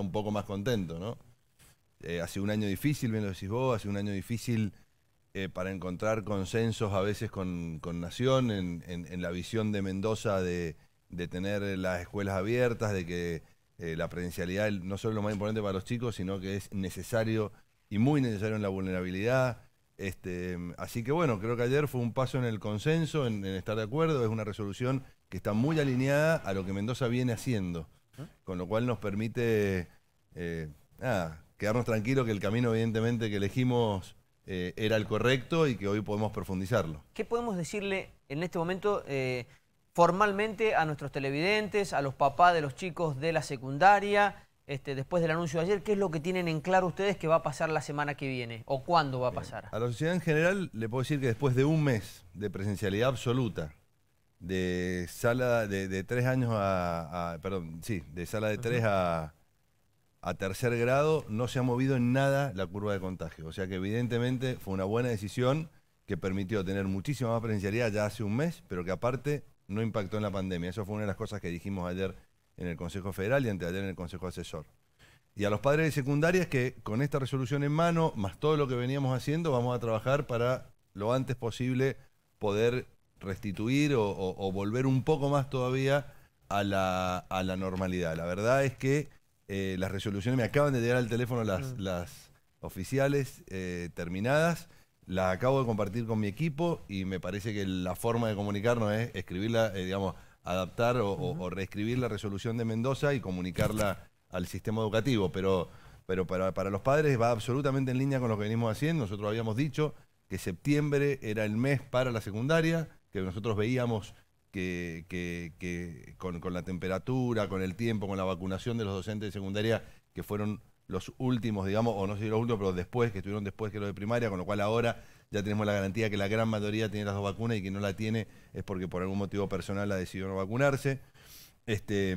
un poco más contento, ¿no? Eh, hace un año difícil, bien lo decís vos, hace un año difícil eh, para encontrar consensos a veces con, Nación en, la visión de Mendoza de, tener las escuelas abiertas, de que eh, la presencialidad no solo es lo más importante para los chicos, sino que es necesario y muy necesario en la vulnerabilidad. Este, así que bueno, creo que ayer fue un paso en el consenso, en estar de acuerdo, es una resolución que está muy alineada a lo que Mendoza viene haciendo. Con lo cual nos permite eh, quedarnos tranquilos que el camino, evidentemente, que elegimos eh, era el correcto y que hoy podemos profundizarlo. ¿Qué podemos decirle en este momento eh, formalmente a nuestros televidentes, a los papás de los chicos de la secundaria, este, después del anuncio de ayer? ¿Qué es lo que tienen en claro ustedes que va a pasar la semana que viene o cuándo va a pasar? A la sociedad en general le puedo decir que después de un mes de presencialidad absoluta, de sala de, tres años a, sí, de sala de tres a, tercer grado no se ha movido en nada la curva de contagio. O sea que evidentemente fue una buena decisión que permitió tener muchísima más presencialidad ya hace un mes, pero que aparte no impactó en la pandemia. Eso fue una de las cosas que dijimos ayer en el Consejo Federal y anteayer en el Consejo Asesor. Y a los padres de secundarias que con esta resolución en mano, más todo lo que veníamos haciendo, vamos a trabajar para lo antes posible poder restituir o, volver un poco más todavía a la, a la normalidad. La verdad es que eh, las resoluciones, me acaban de llegar al teléfono las, mm. oficiales eh, terminadas, las acabo de compartir con mi equipo y me parece que la forma de comunicarnos es escribirla, eh, digamos, adaptar o, reescribir la resolución de Mendoza y comunicarla al sistema educativo, pero, pero para, para los padres va absolutamente en línea con lo que venimos haciendo. Nosotros habíamos dicho que septiembre era el mes para la secundaria, que nosotros veíamos que, con, la temperatura, con el tiempo, con la vacunación de los docentes de secundaria, que fueron los últimos, digamos, o no sé si los últimos, pero después, que estuvieron después que los de primaria, con lo cual ahora ya tenemos la garantía que la gran mayoría tiene las dos vacunas y que no la tiene es porque por algún motivo personal ha decidido no vacunarse. Este,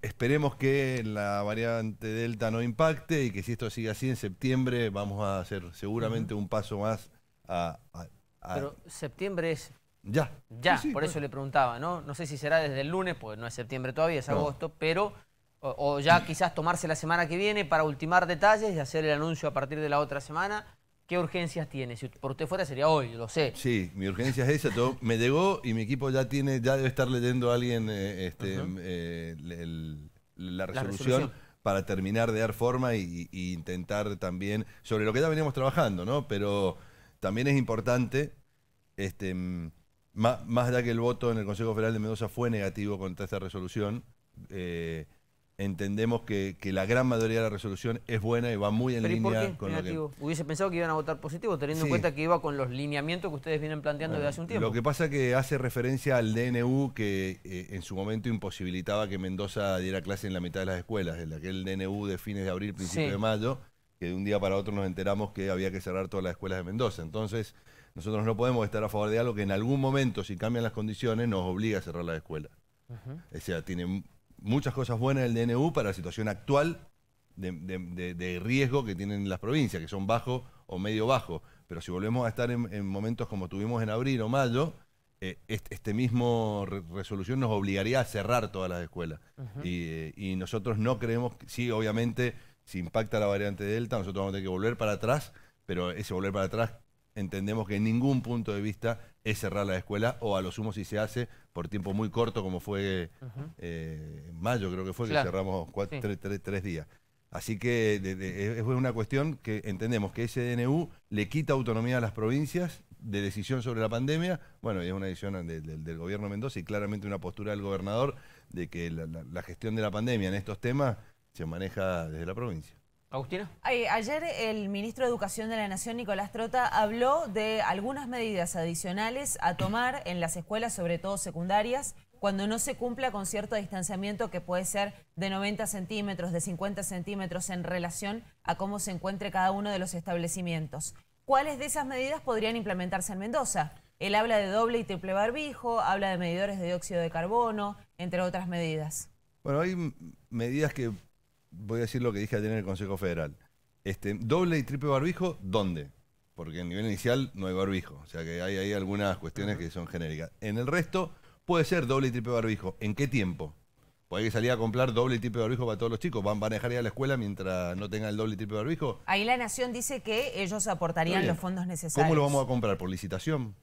esperemos que la variante Delta no impacte y que si esto sigue así en septiembre vamos a hacer seguramente un paso más a... Pero septiembre es ya. Ya, por eso le preguntaba, ¿no? No sé si será desde el lunes, pues no es septiembre todavía, es agosto, pero... O, ya quizás tomarse la semana que viene para ultimar detalles y hacer el anuncio a partir de la otra semana. ¿Qué urgencias tiene? Si por usted fuera sería hoy, lo sé. Sí, mi urgencia es esa. Todo, me llegó y mi equipo ya tiene, ya debe estar leyendo a alguien eh, este, mm, eh, la, resolución para terminar de dar forma e intentar también, sobre lo que ya veníamos trabajando, ¿no? Pero también es importante este, mm, más, más, da que el voto en el Consejo Federal de Mendoza fue negativo contra esta resolución, eh, entendemos que, la gran mayoría de la resolución es buena y va muy en línea con lo que... Hubiese pensado que iban a votar positivo, teniendo en cuenta que iba con los lineamientos que ustedes vienen planteando desde hace un tiempo. Lo que pasa es que hace referencia al DNU que eh, en su momento imposibilitaba que Mendoza diera clase en la mitad de las escuelas, en aquel DNU de fines de abril, principio de mayo, que de un día para otro nos enteramos que había que cerrar todas las escuelas de Mendoza. Entonces nosotros no podemos estar a favor de algo que en algún momento, si cambian las condiciones, nos obliga a cerrar las escuelas. O sea, tiene muchas cosas buenas el DNU para la situación actual de, riesgo que tienen las provincias, que son bajo o medio bajo. Pero si volvemos a estar en, momentos como tuvimos en abril o mayo, eh, este, mismo resolución nos obligaría a cerrar todas las escuelas. Eh, y, nosotros no creemos, que, sí, obviamente, si impacta la variante Delta, nosotros vamos a tener que volver para atrás, pero ese volver para atrás entendemos que en ningún punto de vista es cerrar la escuela, o a lo sumo si se hace por tiempo muy corto, como fue eh, en mayo, creo que fue, que cerramos cuatro, tres, días. Así que es una cuestión que entendemos que ese DNU le quita autonomía a las provincias de decisión sobre la pandemia, bueno, y es una decisión del gobierno de Mendoza y claramente una postura del gobernador de que la gestión de la pandemia en estos temas se maneja desde la provincia. Agustina. Ayer el ministro de Educación de la Nación, Nicolás Trota, habló de algunas medidas adicionales a tomar en las escuelas, sobre todo secundarias, cuando no se cumpla con cierto distanciamiento que puede ser de 90 centímetros, de 50 centímetros en relación a cómo se encuentre cada uno de los establecimientos. ¿Cuáles de esas medidas podrían implementarse en Mendoza? Él habla de doble y triple barbijo, habla de medidores de dióxido de carbono, entre otras medidas. Bueno, hay medidas que voy a decir lo que dije ayer en el Consejo Federal. Este, doble y triple barbijo, ¿dónde? Porque en nivel inicial no hay barbijo. O sea que hay ahí algunas cuestiones que son genéricas. En el resto, puede ser doble y triple barbijo. ¿En qué tiempo? puede que salir a comprar doble y triple barbijo para todos los chicos. ¿Van, a dejar ir a la escuela mientras no tengan el doble y triple barbijo? Ahí la Nación dice que ellos aportarían los fondos necesarios. ¿Cómo lo vamos a comprar? ¿Por licitación?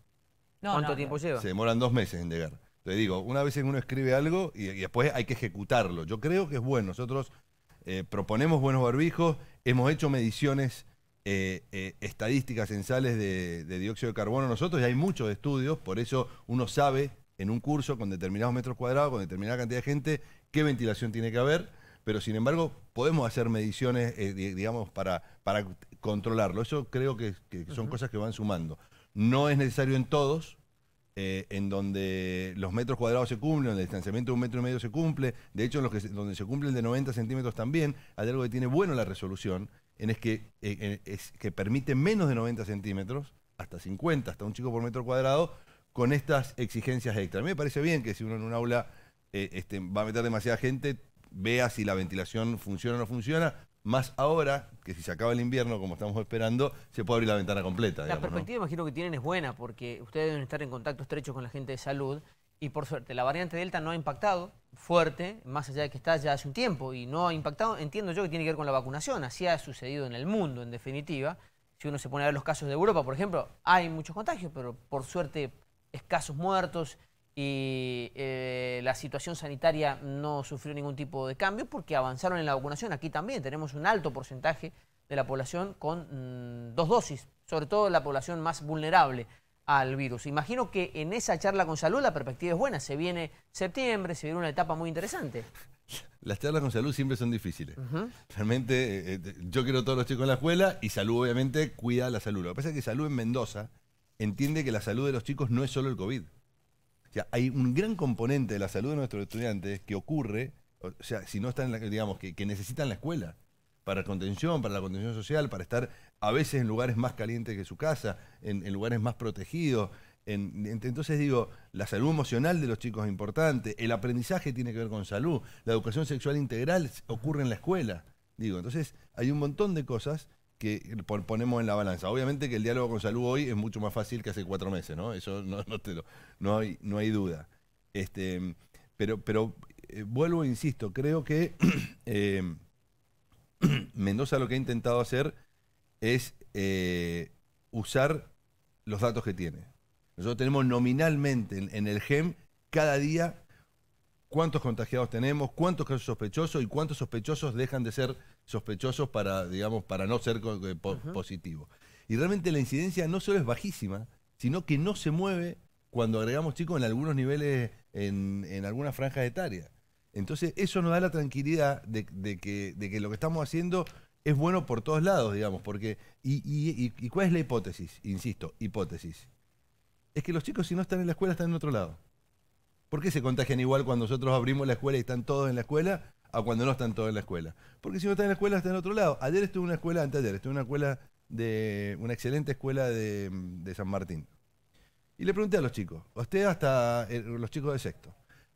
¿Cuánto tiempo lleva? Se demoran dos meses en llegar. Te digo, una vez que uno escribe algo y, después hay que ejecutarlo. Yo creo que es bueno. Nosotros eh, proponemos buenos barbijos, hemos hecho mediciones eh, eh, estadísticas en de, de, dióxido de carbono nosotros y hay muchos estudios, por eso uno sabe en un curso con determinados metros cuadrados, con determinada cantidad de gente, qué ventilación tiene que haber, pero sin embargo podemos hacer mediciones, digamos, para, para controlarlo. Eso creo que, son cosas que van sumando. No es necesario en todos, eh, en donde los metros cuadrados se cumplen, donde el distanciamiento de un metro y medio se cumple, de hecho, en los que donde se cumple de 90 centímetros también, hay algo que tiene bueno la resolución, en es que, eh, eh, es que permite menos de 90 centímetros, hasta 50, hasta un chico por metro cuadrado, con estas exigencias extra. A mí me parece bien que si uno en un aula este, va a meter demasiada gente, vea si la ventilación funciona o no funciona, más ahora, que si se acaba el invierno, como estamos esperando, se puede abrir la ventana completa. la perspectiva, imagino que tienen, es buena, porque ustedes deben estar en contacto estrecho con la gente de salud. Y por suerte, la variante Delta no ha impactado fuerte, más allá de que está ya hace un tiempo, y no ha impactado, entiendo yo que tiene que ver con la vacunación, así ha sucedido en el mundo, en definitiva. Si uno se pone a ver los casos de Europa, por ejemplo, hay muchos contagios, pero por suerte escasos muertos, y eh, la situación sanitaria no sufrió ningún tipo de cambio porque avanzaron en la vacunación. Aquí también tenemos un alto porcentaje de la población con mm, dos dosis, sobre todo la población más vulnerable al virus. Imagino que en esa charla con salud la perspectiva es buena. Se viene septiembre, se viene una etapa muy interesante. Las charlas con salud siempre son difíciles. Realmente, eh, eh, yo quiero a todos los chicos en la escuela y salud obviamente cuida la salud. Lo que pasa es que salud en Mendoza entiende que la salud de los chicos no es solo el COVID hay un gran componente de la salud de nuestros estudiantes que ocurre, o sea, si no están, en la, digamos, que, necesitan la escuela para contención, para la contención social, para estar a veces en lugares más calientes que su casa, en, lugares más protegidos. entonces digo, la salud emocional de los chicos es importante, el aprendizaje tiene que ver con salud, la educación sexual integral ocurre en la escuela. Digo, entonces hay un montón de cosas que ponemos en la balanza. Obviamente que el diálogo con Salud hoy es mucho más fácil que hace cuatro meses, ¿no? Eso no, no, hay, no hay duda. Este, pero pero eh, vuelvo e insisto, creo que eh, Mendoza lo que ha intentado hacer es eh, usar los datos que tiene. Nosotros tenemos nominalmente en, en el GEM cada día cuántos contagiados tenemos, cuántos casos sospechosos y cuántos sospechosos dejan de ser sospechosos para, digamos, para no ser eh, positivos. positivo. Y realmente la incidencia no solo es bajísima, sino que no se mueve cuando agregamos chicos en algunos niveles, en, alguna algunas franjas etaria. Entonces, eso nos da la tranquilidad de, que, lo que estamos haciendo es bueno por todos lados, digamos, porque... Y, y, y, cuál es la hipótesis? Insisto, hipótesis. Es que los chicos si no están en la escuela están en otro lado. ¿Por qué se contagian igual cuando nosotros abrimos la escuela y están todos en la escuela a cuando no están todos en la escuela. Porque si no están en la escuela, están en otro lado. Ayer estuve en una escuela, ayer estuve en una escuela de. una excelente escuela de, San Martín. Y le pregunté a los chicos, usted hasta. Eh, los chicos de sexto.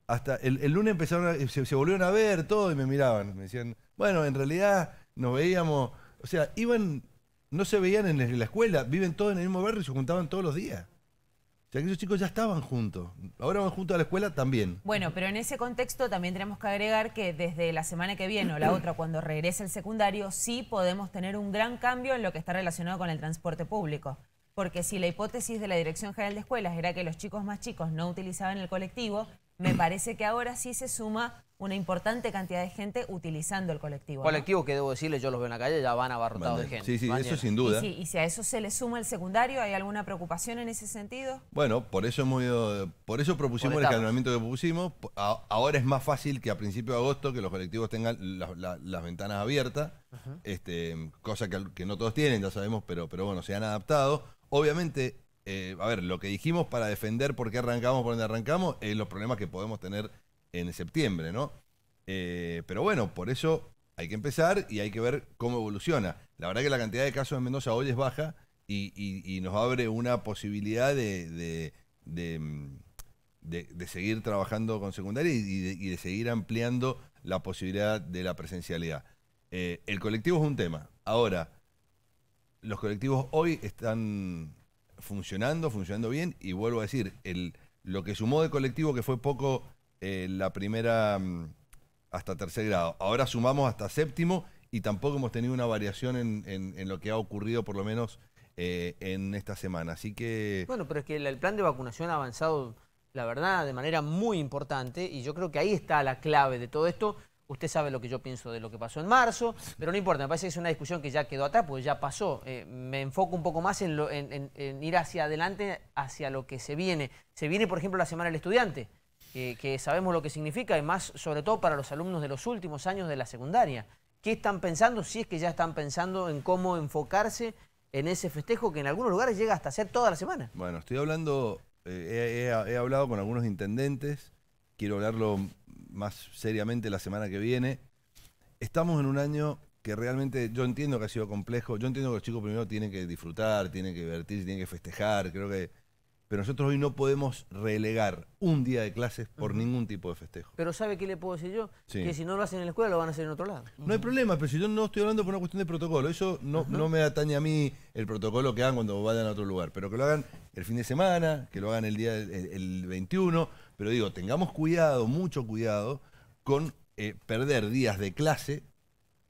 Hasta el, lunes empezaron se, volvieron a ver todo y me miraban. Me decían, bueno, en realidad nos veíamos. O sea, iban. No se veían en la escuela, viven todos en el mismo barrio y se juntaban todos los días. Ya que esos chicos ya estaban juntos. Ahora van juntos a la escuela también. Bueno, pero en ese contexto también tenemos que agregar que desde la semana que viene o la otra, cuando regrese el secundario, sí podemos tener un gran cambio en lo que está relacionado con el transporte público. Porque si la hipótesis de la Dirección General de Escuelas era que los chicos más chicos no utilizaban el colectivo, me parece que ahora sí se suma una importante cantidad de gente utilizando el colectivo. Colectivos que debo decirles, yo los veo en la calle, ya van abarrotados de gente. Sí, sí, eso sin duda. Y, si a eso se le suma el secundario, ¿hay alguna preocupación en ese sentido? Bueno, por eso muy, por eso propusimos el escalonamiento que propusimos. Ahora es más fácil que a principios de agosto que los colectivos tengan las ventanas abiertas, este, cosa que, no todos tienen, ya sabemos, pero, pero bueno, se han adaptado. Obviamente eh, a ver, lo que dijimos para defender por qué arrancamos, por dónde arrancamos, es los problemas que podemos tener en septiembre, ¿no? Eh, pero bueno, por eso hay que empezar y hay que ver cómo evoluciona. La verdad que la cantidad de casos en Mendoza hoy es baja y, nos abre una posibilidad de, mm, seguir trabajando con secundaria y, de, seguir ampliando la posibilidad de la presencialidad. Eh, el colectivo es un tema. Ahora, los colectivos hoy están funcionando, funcionando bien. Y vuelvo a decir, el, lo que sumó de colectivo, que fue poco eh, la primera mm, hasta tercer grado, ahora sumamos hasta séptimo y tampoco hemos tenido una variación en, lo que ha ocurrido, por lo menos eh, en esta semana. Así que. Bueno, pero es que el plan de vacunación ha avanzado la verdad, de manera muy importante, y yo creo que ahí está la clave de todo esto, Usted sabe lo que yo pienso de lo que pasó en marzo, pero no importa, me parece que es una discusión que ya quedó atrás, pues ya pasó. Eh, me enfoco un poco más en, ir hacia adelante, hacia lo que se viene. Se viene, por ejemplo, la Semana del Estudiante, que sabemos lo que significa, y más sobre todo para los alumnos de los últimos años de la secundaria. ¿Qué están pensando? Si es que ya están pensando en cómo enfocarse en ese festejo que en algunos lugares llega hasta ser toda la semana. Bueno, estoy hablando, eh, he hablado con algunos intendentes, quiero hablarlo más seriamente la semana que viene. Estamos en un año que realmente yo entiendo que ha sido complejo, yo entiendo que los chicos primero tienen que disfrutar, tienen que divertirse, tienen que festejar, creo que... Pero nosotros hoy no podemos relegar un día de clases por ningún tipo de festejo. Pero ¿sabe qué le puedo decir yo? Que si no lo hacen en la escuela, lo van a hacer en otro lado. No hay problema, pero si yo no estoy hablando por una cuestión de protocolo, eso no, no me atañe a mí el protocolo que hagan cuando vayan a otro lugar, pero que lo hagan el fin de semana, que lo hagan el día el 21, pero digo, tengamos cuidado, mucho cuidado, con eh, perder días de clase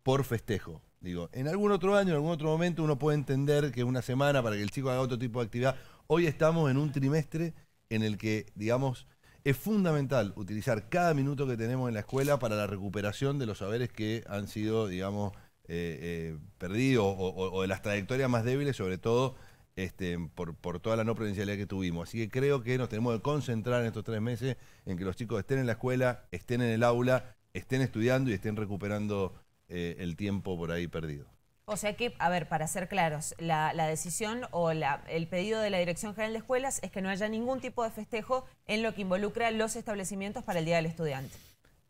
por festejo. Digo, en algún otro año, en algún otro momento, uno puede entender que una semana para que el chico haga otro tipo de actividad. Hoy estamos en un trimestre en el que, digamos, es fundamental utilizar cada minuto que tenemos en la escuela para la recuperación de los saberes que han sido, digamos, eh, eh, perdidos o de las trayectorias más débiles, sobre todo este, por, toda la no presencialidad que tuvimos. Así que creo que nos tenemos que concentrar en estos tres meses en que los chicos estén en la escuela, estén en el aula, estén estudiando y estén recuperando eh, el tiempo por ahí perdido. O sea que, a ver, para ser claros, la, la decisión o la, el pedido de la Dirección General de Escuelas es que no haya ningún tipo de festejo en lo que involucra los establecimientos para el Día del Estudiante.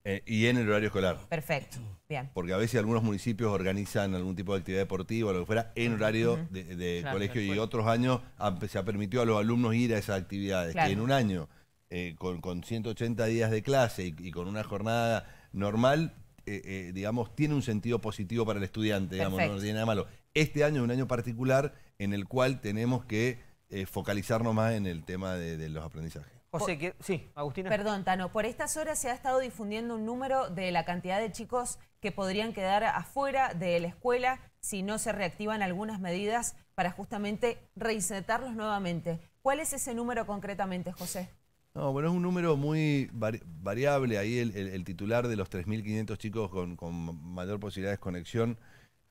Eh, y en el horario escolar. Perfecto, bien. Porque a veces algunos municipios organizan algún tipo de actividad deportiva o lo que fuera en horario de, colegio y otros años se ha permitido a los alumnos ir a esas actividades. Que en un año, eh, con, 180 días de clase y, con una jornada normal, eh, digamos, tiene un sentido positivo para el estudiante, digamos, no tiene nada malo. Este año es un año particular en el cual tenemos que focalizarnos más en el tema de los aprendizajes. José, sí, Agustina. Perdón, Tano, por estas horas se ha estado difundiendo un número de la cantidad de chicos que podrían quedar afuera de la escuela si no se reactivan algunas medidas para justamente reinsertarlos nuevamente. ¿Cuál es ese número concretamente, José? No, bueno, es un número muy variable. Ahí el, titular de los 3.500 chicos con, mayor posibilidad de desconexión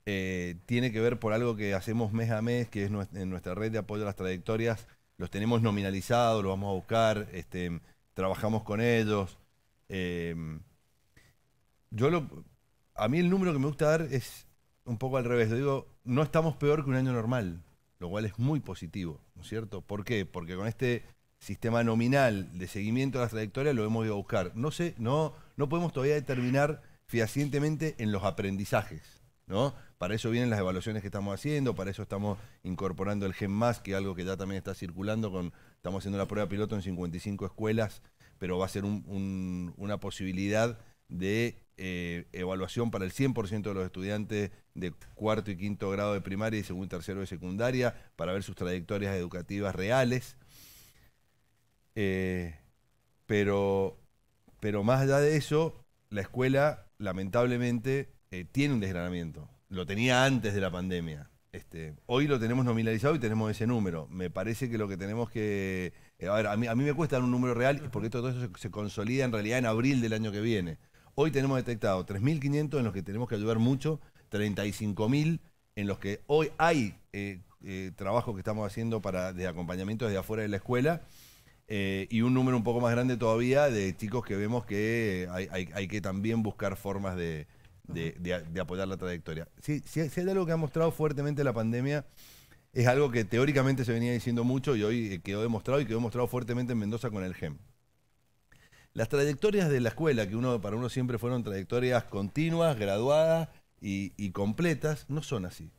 eh, tiene que ver por algo que hacemos mes a mes, que es en nuestra red de apoyo a las trayectorias los tenemos nominalizados, los vamos a buscar, este, trabajamos con ellos. Em, yo a mí el número que me gusta dar es un poco al revés. digo, no estamos peor que un año normal, lo cual es muy positivo, ¿no es cierto? ¿Por qué? Porque con este sistema nominal de seguimiento de las trayectorias lo hemos ido a buscar. No sé, no, no podemos todavía determinar fehacientemente en los aprendizajes, ¿no? Para eso vienen las evaluaciones que estamos haciendo, para eso estamos incorporando el Gen Más, que es algo que ya también está circulando. Con, estamos haciendo la prueba piloto en 55 escuelas, pero va a ser una posibilidad de eh, evaluación para el 100% de los estudiantes de cuarto y quinto grado de primaria y segundo y tercero de secundaria, para ver sus trayectorias educativas reales. Eh, pero, pero más allá de eso, la escuela lamentablemente eh, tiene un desgranamiento lo tenía antes de la pandemia. Este, hoy lo tenemos nominalizado y tenemos ese número. Me parece que lo que tenemos que... Eh, a ver, a mí, a mí me cuesta dar un número real porque todo eso se, consolida en realidad en abril del año que viene. Hoy tenemos detectado 3.500 en los que tenemos que ayudar mucho, 35.000 en los que hoy hay eh, eh, trabajo que estamos haciendo para, de acompañamiento desde afuera de la escuela. y un número un poco más grande todavía de chicos que vemos que hay que también buscar formas de, de, de, apoyar la trayectoria. Si, sí hay algo que ha mostrado fuertemente la pandemia, es algo que teóricamente se venía diciendo mucho y hoy eh, quedó demostrado y quedó demostrado fuertemente en Mendoza con el GEM. Las trayectorias de la escuela, que uno para uno siempre fueron trayectorias continuas, graduadas y completas, no son así.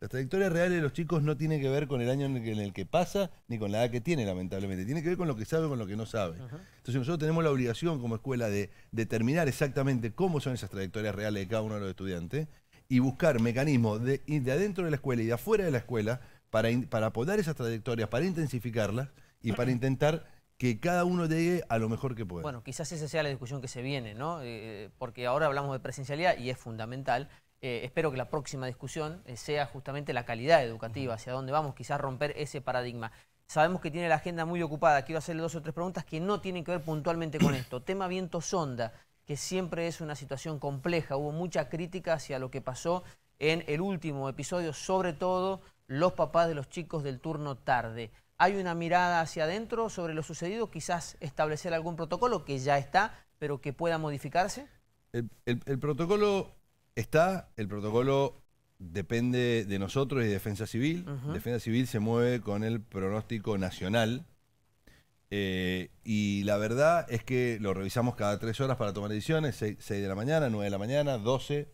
Las trayectorias reales de los chicos no tienen que ver con el año en el, que, pasa ni con la edad que tiene, lamentablemente. Tiene que ver con lo que sabe o con lo que no sabe. Entonces nosotros tenemos la obligación como escuela de determinar exactamente cómo son esas trayectorias reales de cada uno de los estudiantes y buscar mecanismos de, de adentro de la escuela y de afuera de la escuela para, apodar esas trayectorias, para intensificarlas y para intentar que cada uno llegue a lo mejor que pueda. Bueno, quizás esa sea la discusión que se viene, ¿no? Eh, eh, porque ahora hablamos de presencialidad y es fundamental, eh, espero que la próxima discusión eh, sea justamente la calidad educativa, hacia dónde vamos, quizás romper ese paradigma. Sabemos que tiene la agenda muy ocupada, quiero hacerle dos o tres preguntas que no tienen que ver puntualmente con esto. Tema viento sonda, que siempre es una situación compleja, hubo mucha crítica hacia lo que pasó en el último episodio, sobre todo los papás de los chicos del turno tarde. ¿Hay una mirada hacia adentro sobre lo sucedido? Quizás establecer algún protocolo que ya está, pero que pueda modificarse. el protocolo Está el protocolo, depende de nosotros y de Defensa Civil. Defensa Civil se mueve con el pronóstico nacional. Eh, y la verdad es que lo revisamos cada tres horas para tomar decisiones, seis de la mañana, nueve de la mañana, doce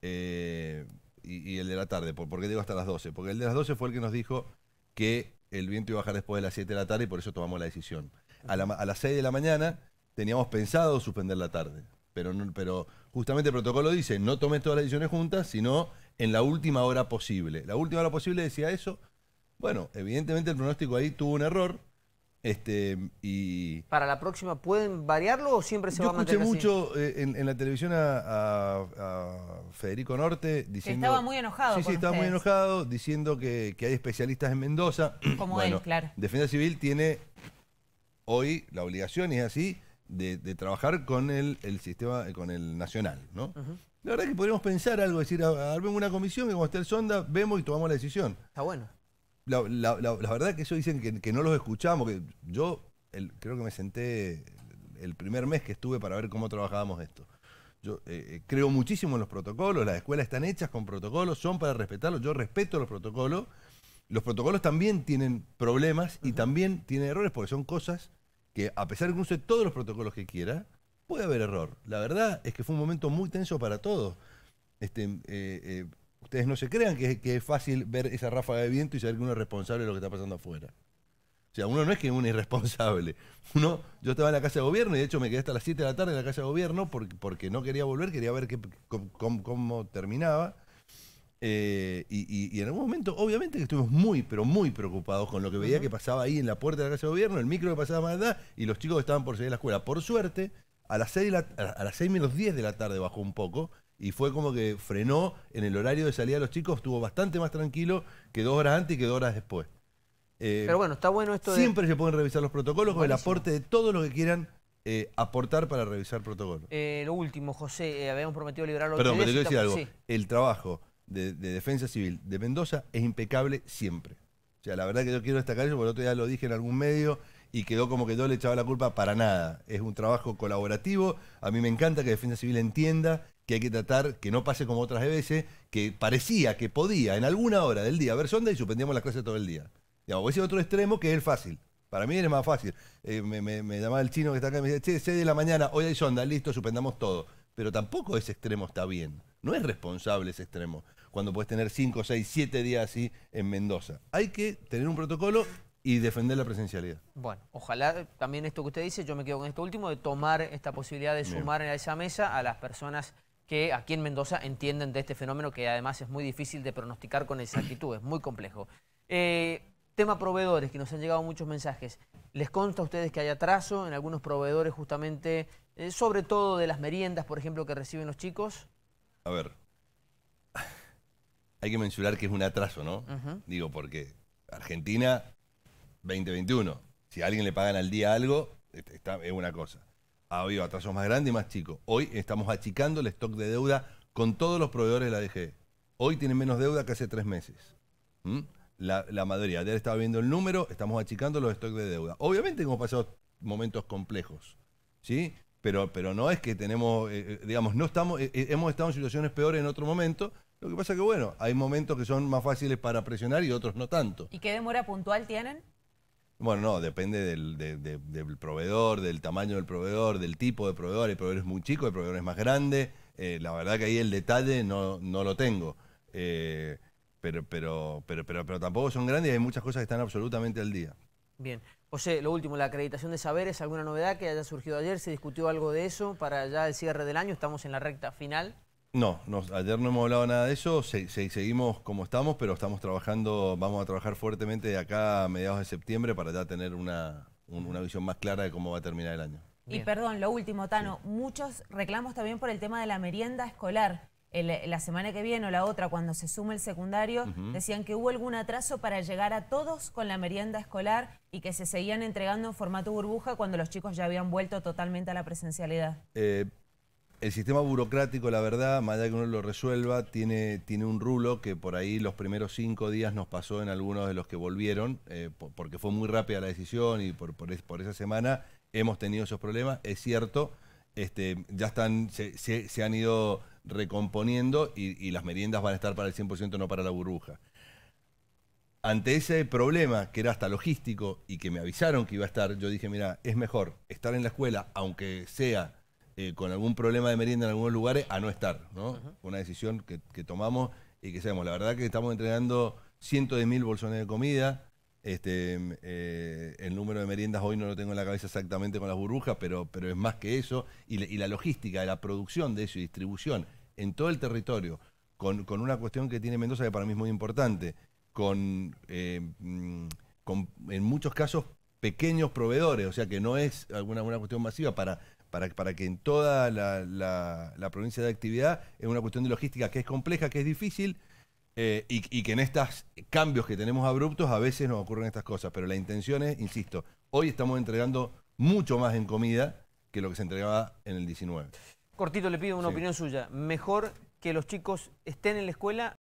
eh, y, el de la tarde. ¿Por, qué digo hasta las doce? Porque el de las 12 fue el que nos dijo que el viento iba a bajar después de las siete de la tarde y por eso tomamos la decisión. A, las seis de la mañana teníamos pensado suspender la tarde. Pero, no, pero justamente el protocolo dice, no tomes todas las decisiones juntas, sino en la última hora posible. La última hora posible decía eso. Bueno, evidentemente el pronóstico ahí tuvo un error. Este, y ¿Para la próxima pueden variarlo o siempre se va a mantener Yo escuché mucho eh, en, la televisión a, Federico Norte diciendo... estaba muy enojado Sí, sí, estaba muy enojado diciendo que, hay especialistas en Mendoza. Como él, claro. Defensa Civil tiene hoy la obligación, y es así, de, trabajar con el, sistema, eh, con el nacional, ¿no? La verdad que podríamos pensar algo, decir, armemos una comisión y cuando esté el sonda, vemos y tomamos la decisión. Está bueno. La, la, la, verdad que ellos dicen que, no los escuchamos, que yo creo que me senté el primer mes que estuve para ver cómo trabajábamos esto. Yo eh, eh, creo muchísimo en los protocolos, las escuelas están hechas con protocolos, son para respetarlos, yo respeto los protocolos. Los protocolos también tienen problemas y también tienen errores porque son cosas que a pesar de que use todos los protocolos que quiera, puede haber error. La verdad es que fue un momento muy tenso para todos. Este, eh, eh, ustedes no se crean que, es fácil ver esa ráfaga de viento y saber que uno es responsable de lo que está pasando afuera. O sea, uno no es que uno es irresponsable. Uno, yo estaba en la casa de gobierno y de hecho me quedé hasta las 7 de la tarde en la casa de gobierno porque, porque no quería volver, quería ver qué, cómo terminaba. Eh, y, en algún momento, obviamente que estuvimos muy, pero muy preocupados con lo que veía que pasaba ahí en la puerta de la Casa de Gobierno, el micro que pasaba más allá y los chicos que estaban por salir de la escuela. Por suerte, a las seis a las seis menos 10 de la tarde bajó un poco y fue como que frenó en el horario de salida de los chicos, estuvo bastante más tranquilo que dos horas antes y que dos horas después. Eh, pero bueno, está bueno esto Siempre se pueden revisar los protocolos con el aporte de todos los que quieran eh, aportar para revisar protocolos. lo último, José, habíamos prometido liberar los Perdón, pero te quiero decir algo. El trabajo de, Defensa Civil de Mendoza es impecable siempre. O sea, la verdad que yo quiero destacar eso, porque otro día lo dije en algún medio y quedó como que yo le echaba la culpa para nada. Es un trabajo colaborativo. A mí me encanta que Defensa Civil entienda que hay que tratar que no pase como otras veces, que parecía que podía en alguna hora del día ver sonda y suspendíamos las clases todo el día. Digamos, ese otro extremo que es el fácil. Para mí es más fácil. Eh, me, me, me, llamaba el chino que está acá y me decía, che, 6 de la mañana, hoy hay sonda, listo, suspendamos todo. Pero tampoco ese extremo está bien. No es responsable ese extremo cuando puedes tener 5, 6, 7 días así en Mendoza. Hay que tener un protocolo y defender la presencialidad. Bueno, ojalá eh, también esto que usted dice, yo me quedo con esto último, de tomar esta posibilidad de sumar a esa mesa a las personas que aquí en Mendoza entienden de este fenómeno que además es muy difícil de pronosticar con exactitud, es muy complejo. Eh, tema proveedores, que nos han llegado muchos mensajes. ¿Les consta a ustedes que hay atraso en algunos proveedores justamente, eh, sobre todo de las meriendas, por ejemplo, que reciben los chicos? A ver, hay que mencionar que es un atraso, ¿no? Digo, porque Argentina 2021, si a alguien le pagan al día algo, es una cosa. Ha habido atrasos más grandes y más chicos. Hoy estamos achicando el stock de deuda con todos los proveedores de la DGE. Hoy tienen menos deuda que hace tres meses. ¿Mm? La, la, mayoría. Ayer estaba viendo el número, estamos achicando los stocks de deuda. Obviamente hemos pasado momentos complejos, ¿sí? Pero, pero no es que tenemos, eh, eh, digamos, no estamos, eh, hemos estado en situaciones peores en otro momento, lo que pasa es que, bueno, hay momentos que son más fáciles para presionar y otros no tanto. ¿Y qué demora puntual tienen? Bueno, no, depende del, proveedor, del tamaño del proveedor, del tipo de proveedor. El proveedor es muy chico, el proveedor es más grande. la verdad que ahí el detalle no, lo tengo. pero, pero, pero, pero, pero tampoco son grandes y hay muchas cosas que están absolutamente al día. Bien. José, lo último, la acreditación de saberes, ¿alguna novedad que haya surgido ayer? ¿Se discutió algo de eso para ya el cierre del año? Estamos en la recta final. No, ayer no hemos hablado nada de eso, seguimos como estamos, pero estamos trabajando, vamos a trabajar fuertemente de acá a mediados de septiembre para ya tener una, visión más clara de cómo va a terminar el año. Y perdón, lo último, Tano, muchos reclamos también por el tema de la merienda escolar. la semana que viene o la otra, cuando se sume el secundario, decían que hubo algún atraso para llegar a todos con la merienda escolar y que se seguían entregando en formato burbuja cuando los chicos ya habían vuelto totalmente a la presencialidad. Eh, el sistema burocrático, la verdad, más allá que uno lo resuelva, tiene, tiene un rulo que por ahí los primeros cinco días nos pasó en algunos de los que volvieron, eh, porque fue muy rápida la decisión y por, por, esa semana hemos tenido esos problemas. Es cierto, este, ya están, se, han ido recomponiendo y, las meriendas van a estar para el 100%, no para la burbuja. Ante ese problema, que era hasta logístico y que me avisaron que iba a estar, yo dije, mira, es mejor estar en la escuela, aunque sea eh, con algún problema de merienda en algunos lugares a no estar, ¿no? Una decisión que, tomamos y que sabemos. La verdad que estamos entregando cientos de mil bolsones de comida. Este, mm, eh, el número de meriendas hoy no lo tengo en la cabeza exactamente con las burbujas, pero, pero es más que eso. Y, la, y la logística, la producción de eso y distribución en todo el territorio, con, una cuestión que tiene Mendoza que para mí es muy importante, eh, mm, con, en muchos casos pequeños proveedores, o sea que no es alguna una cuestión masiva para para, que en toda la, la, provincia de actividad es una cuestión de logística que es compleja, que es difícil, eh, y, que en estos cambios que tenemos abruptos a veces nos ocurren estas cosas, pero la intención es, insisto, hoy estamos entregando mucho más en comida que lo que se entregaba en el 19. Cortito, le pido una opinión suya. ¿Mejor que los chicos estén en la escuela